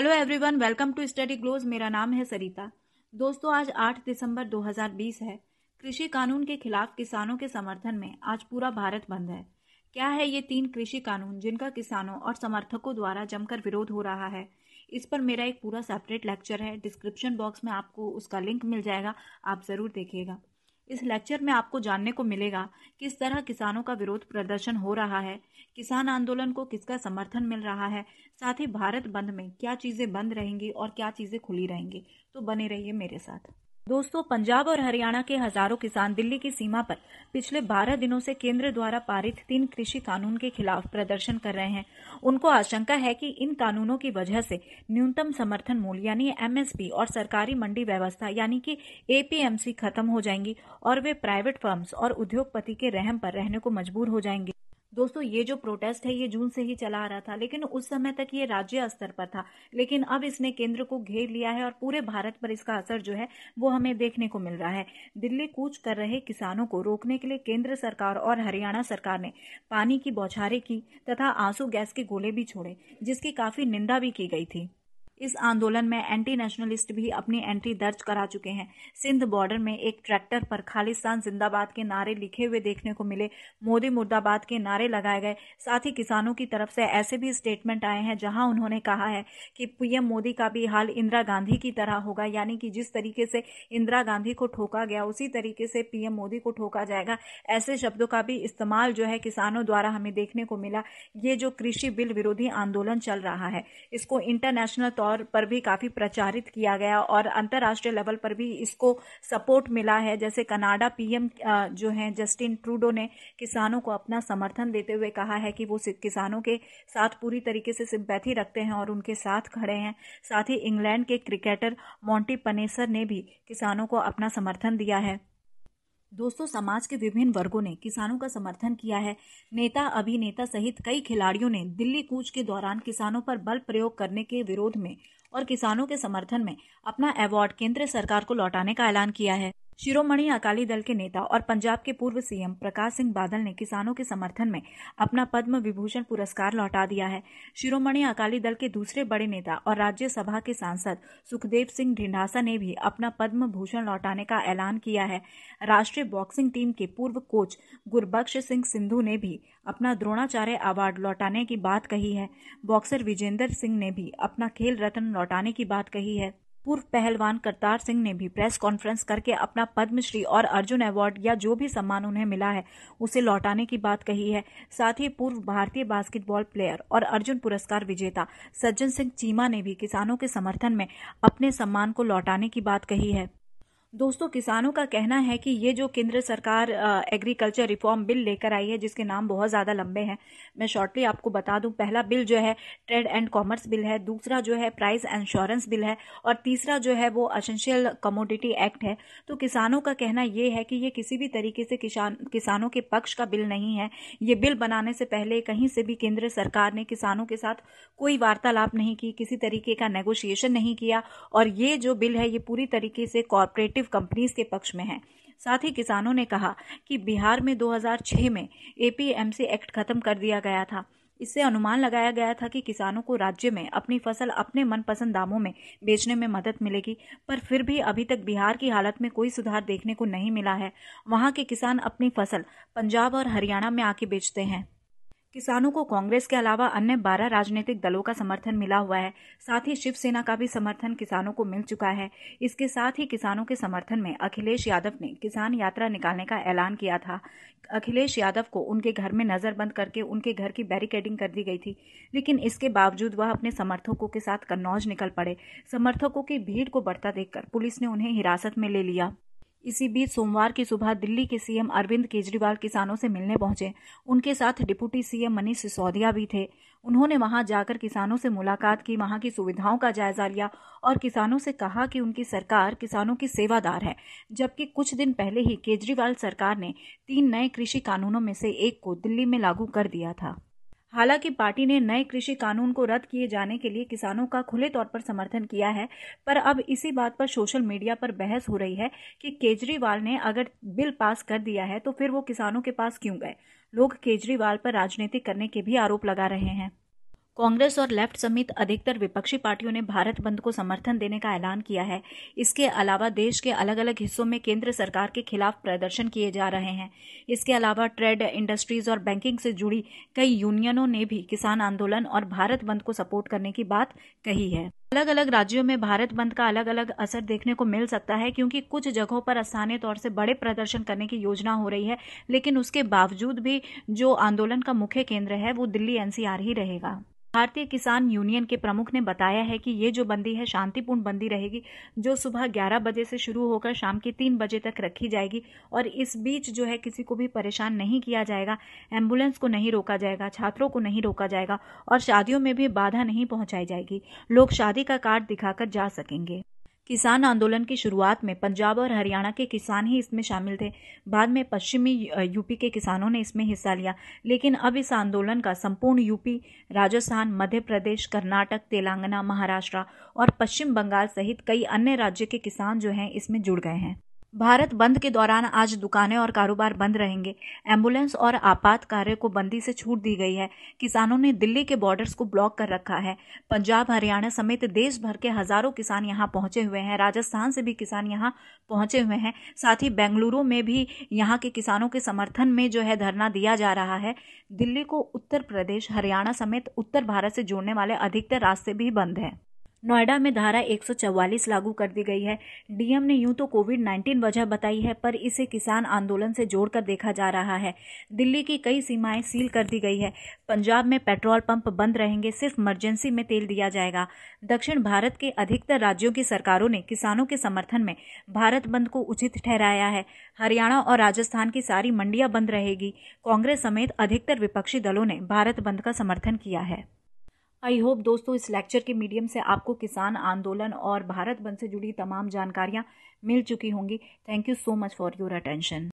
hello everyone welcome to Study Glows मेरा नाम है सरिता दोस्तों आज 8 दिसंबर 2020 है कृषि कानून के खिलाफ किसानों के समर्थन में आज पूरा भारत बंद है क्या है ये तीन कृषि कानून जिनका किसानों और समर्थकों द्वारा जमकर विरोध हो रहा है इस पर मेरा एक पूरा सेपरेट लेक्चर है डिस्क्रिप्शन बॉक्स में आपको उसका लिंक मिल जाएगा आप ज़रूर देखिएगा इस लेक्चर में आपको जानने को मिलेगा किस तरह किसानों का विरोध प्रदर्शन हो रहा है किसान आंदोलन को किसका समर्थन मिल रहा है साथ ही भारत बंद में क्या चीज़ें बंद रहेंगी और क्या चीज़ें खुली रहेंगी तो बने रहिए मेरे साथ दोस्तों पंजाब और हरियाणा के हजारों किसान दिल्ली की सीमा पर पिछले 12 दिनों से केंद्र द्वारा पारित तीन कृषि कानून के खिलाफ प्रदर्शन कर रहे हैं उनको आशंका है कि इन कानूनों की वजह से न्यूनतम समर्थन मूल्य यानी एमएसपी और सरकारी मंडी व्यवस्था यानी कि एपीएमसी खत्म हो जाएंगी और वे प्राइवेट फर्म्स और उद्योगपति के रहम पर रहने को मजबूर हो जाएंगे दोस्तों ये जो प्रोटेस्ट है ये जून से ही चला आ रहा था लेकिन उस समय तक ये राज्य स्तर पर था लेकिन अब इसने केंद्र को घेर लिया है और पूरे भारत पर इसका असर जो है वो हमें देखने को मिल रहा है दिल्ली कूच कर रहे किसानों को रोकने के लिए केंद्र सरकार और हरियाणा सरकार ने पानी की बौछारें की तथा आंसू गैस के गोले भी छोड़े जिसकी काफी निंदा भी की गई थी इस आंदोलन में एंटी नेशनलिस्ट भी अपनी एंट्री दर्ज करा चुके हैं सिंध बॉर्डर में एक ट्रैक्टर पर खालिस्तान जिंदाबाद के नारे लिखे हुए देखने को मिले मोदी मुर्दाबाद के नारे लगाए गए साथ ही किसानों की तरफ से ऐसे भी स्टेटमेंट आए हैं जहां उन्होंने कहा है कि पीएम मोदी का भी हाल इंदिरा गांधी की तरह होगा यानी कि जिस तरीके से इंदिरा गांधी को ठोका गया उसी तरीके से पीएम मोदी को ठोका जाएगा ऐसे शब्दों का भी इस्तेमाल जो है किसानों द्वारा हमें देखने को मिला ये जो कृषि बिल विरोधी आंदोलन चल रहा है इसको इंटरनेशनल तौर तौर पर भी काफ़ी प्रचारित किया गया और अंतर्राष्ट्रीय लेवल पर भी इसको सपोर्ट मिला है जैसे कनाडा पीएम जो है जस्टिन ट्रूडो ने किसानों को अपना समर्थन देते हुए कहा है कि वो किसानों के साथ पूरी तरीके से सिंपैथी रखते हैं और उनके साथ खड़े हैं साथ ही इंग्लैंड के क्रिकेटर मोंटी पनेसर ने भी किसानों को अपना समर्थन दिया है दोस्तों समाज के विभिन्न वर्गों ने किसानों का समर्थन किया है नेता अभिनेता सहित कई खिलाड़ियों ने दिल्ली कूच के दौरान किसानों पर बल प्रयोग करने के विरोध में और किसानों के समर्थन में अपना अवार्ड केंद्र सरकार को लौटाने का ऐलान किया है शिरोमणि अकाली दल के नेता और पंजाब के पूर्व सीएम प्रकाश सिंह बादल ने किसानों के समर्थन में अपना पद्म विभूषण पुरस्कार लौटा दिया है शिरोमणि अकाली दल के दूसरे बड़े नेता और राज्यसभा के सांसद सुखदेव सिंह ढिंडासा ने भी अपना पद्म भूषण लौटाने का ऐलान किया है राष्ट्रीय बॉक्सिंग टीम के पूर्व कोच गुरबख्श सिंह सिंधु ने भी अपना द्रोणाचार्य अवार्ड लौटाने की बात कही है बॉक्सर विजेंद्र सिंह ने भी अपना खेल रत्न लौटाने की बात कही है पूर्व पहलवान करतार सिंह ने भी प्रेस कॉन्फ्रेंस करके अपना पद्मश्री और अर्जुन अवार्ड या जो भी सम्मान उन्हें मिला है उसे लौटाने की बात कही है साथ ही पूर्व भारतीय बास्केटबॉल प्लेयर और अर्जुन पुरस्कार विजेता सज्जन सिंह चीमा ने भी किसानों के समर्थन में अपने सम्मान को लौटाने की बात कही है दोस्तों किसानों का कहना है कि ये जो केंद्र सरकार एग्रीकल्चर रिफॉर्म बिल लेकर आई है जिसके नाम बहुत ज़्यादा लंबे हैं मैं शॉर्टली आपको बता दूं पहला बिल जो है ट्रेड एंड कॉमर्स बिल है दूसरा जो है प्राइस इंश्योरेंस बिल है और तीसरा जो है वो असेंशियल कमोडिटी एक्ट है तो किसानों का कहना ये है कि ये किसी भी तरीके से किसान किसानों के पक्ष का बिल नहीं है ये बिल बनाने से पहले कहीं से भी केंद्र सरकार ने किसानों के साथ कोई वार्तालाप नहीं की किसी तरीके का नेगोशिएशन नहीं किया और ये जो बिल है ये पूरी तरीके से कॉरपोरेटिव एक्टिव कंपनीज के पक्ष में हैं साथ ही किसानों ने कहा कि बिहार में 2006 में एपीएमसी एक्ट खत्म कर दिया गया था इससे अनुमान लगाया गया था कि किसानों को राज्य में अपनी फसल अपने मनपसंद दामों में बेचने में मदद मिलेगी पर फिर भी अभी तक बिहार की हालत में कोई सुधार देखने को नहीं मिला है वहाँ के किसान अपनी फसल पंजाब और हरियाणा में आके बेचते हैं किसानों को कांग्रेस के अलावा अन्य 12 राजनीतिक दलों का समर्थन मिला हुआ है साथ ही शिवसेना का भी समर्थन किसानों को मिल चुका है इसके साथ ही किसानों के समर्थन में अखिलेश यादव ने किसान यात्रा निकालने का ऐलान किया था अखिलेश यादव को उनके घर में नजर बंद करके उनके घर की बैरिकेडिंग कर दी गई थी लेकिन इसके बावजूद वह अपने समर्थकों के साथ कन्नौज निकल पड़े समर्थकों की भीड़ को बढ़ता देखकर पुलिस ने उन्हें हिरासत में ले लिया इसी बीच सोमवार की सुबह दिल्ली के सीएम अरविंद केजरीवाल किसानों से मिलने पहुंचे उनके साथ डिप्टी सीएम मनीष सिसोदिया भी थे उन्होंने वहां जाकर किसानों से मुलाकात की वहां की सुविधाओं का जायजा लिया और किसानों से कहा कि उनकी सरकार किसानों की सेवादार है जबकि कुछ दिन पहले ही केजरीवाल सरकार ने तीन नए कृषि कानूनों में से एक को दिल्ली में लागू कर दिया था हालांकि पार्टी ने नए कृषि कानून को रद्द किए जाने के लिए किसानों का खुले तौर पर समर्थन किया है पर अब इसी बात पर सोशल मीडिया पर बहस हो रही है कि केजरीवाल ने अगर बिल पास कर दिया है तो फिर वो किसानों के पास क्यों गए लोग केजरीवाल पर राजनीति करने के भी आरोप लगा रहे हैं कांग्रेस और लेफ्ट समेत अधिकतर विपक्षी पार्टियों ने भारत बंद को समर्थन देने का ऐलान किया है इसके अलावा देश के अलग अलग हिस्सों में केंद्र सरकार के खिलाफ प्रदर्शन किए जा रहे हैं इसके अलावा ट्रेड इंडस्ट्रीज और बैंकिंग से जुड़ी कई यूनियनों ने भी किसान आंदोलन और भारत बंद को सपोर्ट करने की बात कही है अलग अलग राज्यों में भारत बंद का अलग अलग असर देखने को मिल सकता है क्योंकि कुछ जगहों पर स्थानीय तौर से बड़े प्रदर्शन करने की योजना हो रही है लेकिन उसके बावजूद भी जो आंदोलन का मुख्य केंद्र है वो दिल्ली एनसीआर ही रहेगा भारतीय किसान यूनियन के प्रमुख ने बताया है कि ये जो बंदी है शांतिपूर्ण बंदी रहेगी जो सुबह 11 बजे से शुरू होकर शाम के 3 बजे तक रखी जाएगी और इस बीच जो है किसी को भी परेशान नहीं किया जाएगा एम्बुलेंस को नहीं रोका जाएगा छात्रों को नहीं रोका जाएगा और शादियों में भी बाधा नहीं पहुंचाई जाएगी लोग शादी का कार्ड दिखाकर जा सकेंगे किसान आंदोलन की शुरुआत में पंजाब और हरियाणा के किसान ही इसमें शामिल थे बाद में पश्चिमी यूपी के किसानों ने इसमें हिस्सा लिया लेकिन अब इस आंदोलन का संपूर्ण यूपी राजस्थान मध्य प्रदेश कर्नाटक तेलंगाना महाराष्ट्र और पश्चिम बंगाल सहित कई अन्य राज्य के किसान जो हैं इसमें जुड़ गए हैं भारत बंद के दौरान आज दुकानें और कारोबार बंद रहेंगे एम्बुलेंस और आपात कार्य को बंदी से छूट दी गई है किसानों ने दिल्ली के बॉर्डर्स को ब्लॉक कर रखा है पंजाब हरियाणा समेत देश भर के हजारों किसान यहाँ पहुंचे हुए हैं राजस्थान से भी किसान यहाँ पहुंचे हुए हैं साथ ही बेंगलुरु में भी यहाँ के किसानों के समर्थन में जो है धरना दिया जा रहा है दिल्ली को उत्तर प्रदेश हरियाणा समेत उत्तर भारत से जोड़ने वाले अधिकतर रास्ते भी बंद हैं नोएडा में धारा 144 लागू कर दी गई है डीएम ने यूं तो कोविड 19 वजह बताई है पर इसे किसान आंदोलन से जोड़कर देखा जा रहा है दिल्ली की कई सीमाएं सील कर दी गई है पंजाब में पेट्रोल पंप बंद रहेंगे सिर्फ इमरजेंसी में तेल दिया जाएगा दक्षिण भारत के अधिकतर राज्यों की सरकारों ने किसानों के समर्थन में भारत बंद को उचित ठहराया है हरियाणा और राजस्थान की सारी मंडियां बंद रहेगी कांग्रेस समेत अधिकतर विपक्षी दलों ने भारत बंद का समर्थन किया है आई होप दोस्तों इस लेक्चर के मीडियम से आपको किसान आंदोलन और भारत बंद से जुड़ी तमाम जानकारियाँ मिल चुकी होंगी thank you so much for your attention